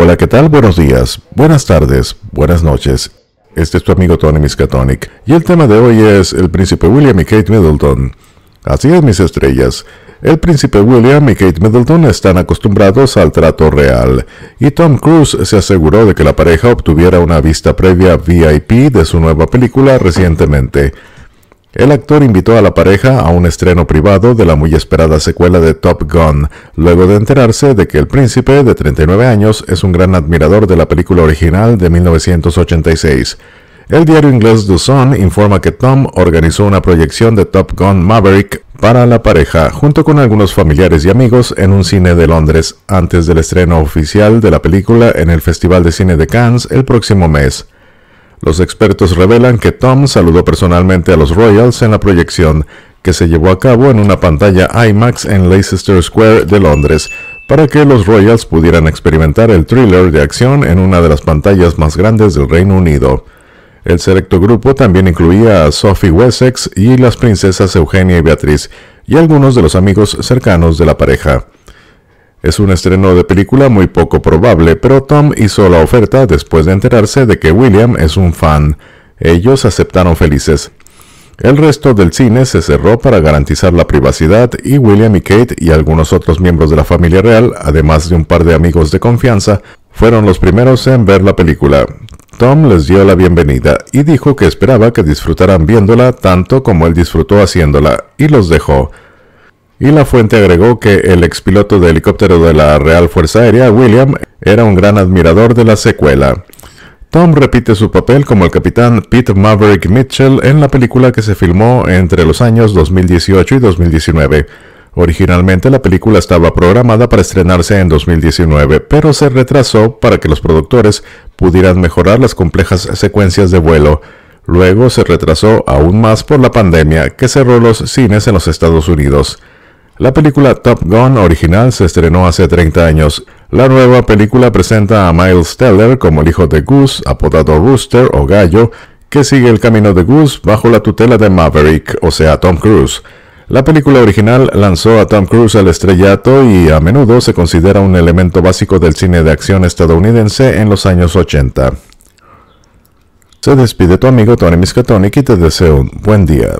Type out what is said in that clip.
Hola, ¿qué tal? Buenos días, buenas tardes, buenas noches. Este es tu amigo Tony Miskatonic y el tema de hoy es El Príncipe William y Kate Middleton. Así es, mis estrellas. El príncipe William y Kate Middleton están acostumbrados al trato real, y Tom Cruise se aseguró de que la pareja obtuviera una vista previa VIP de su nueva película recientemente. El actor invitó a la pareja a un estreno privado de la muy esperada secuela de Top Gun, luego de enterarse de que el príncipe, de 39 años, es un gran admirador de la película original de 1986. El diario inglés The Sun informa que Tom organizó una proyección de Top Gun Maverick para la pareja, junto con algunos familiares y amigos, en un cine de Londres, antes del estreno oficial de la película en el Festival de Cine de Cannes el próximo mes. Los expertos revelan que Tom saludó personalmente a los Royals en la proyección que se llevó a cabo en una pantalla IMAX en Leicester Square de Londres para que los Royals pudieran experimentar el thriller de acción en una de las pantallas más grandes del Reino Unido. El selecto grupo también incluía a Sophie Wessex y las princesas Eugenia y Beatriz y algunos de los amigos cercanos de la pareja. Es un estreno de película muy poco probable, pero Tom hizo la oferta después de enterarse de que William es un fan. Ellos aceptaron felices. El resto del cine se cerró para garantizar la privacidad y William y Kate y algunos otros miembros de la familia real, además de un par de amigos de confianza, fueron los primeros en ver la película. Tom les dio la bienvenida y dijo que esperaba que disfrutaran viéndola tanto como él disfrutó haciéndola, y los dejó. Y la fuente agregó que el expiloto de helicóptero de la Real Fuerza Aérea, William, era un gran admirador de la secuela. Tom repite su papel como el capitán Pete Maverick Mitchell en la película que se filmó entre los años 2018 y 2019. Originalmente la película estaba programada para estrenarse en 2019, pero se retrasó para que los productores pudieran mejorar las complejas secuencias de vuelo. Luego se retrasó aún más por la pandemia que cerró los cines en los Estados Unidos. La película Top Gun original se estrenó hace 30 años. La nueva película presenta a Miles Teller como el hijo de Goose, apodado Rooster o Gallo, que sigue el camino de Goose bajo la tutela de Maverick, o sea, Tom Cruise. La película original lanzó a Tom Cruise al estrellato y a menudo se considera un elemento básico del cine de acción estadounidense en los años 80. Se despide tu amigo Tony Miskatonic y te deseo un buen día.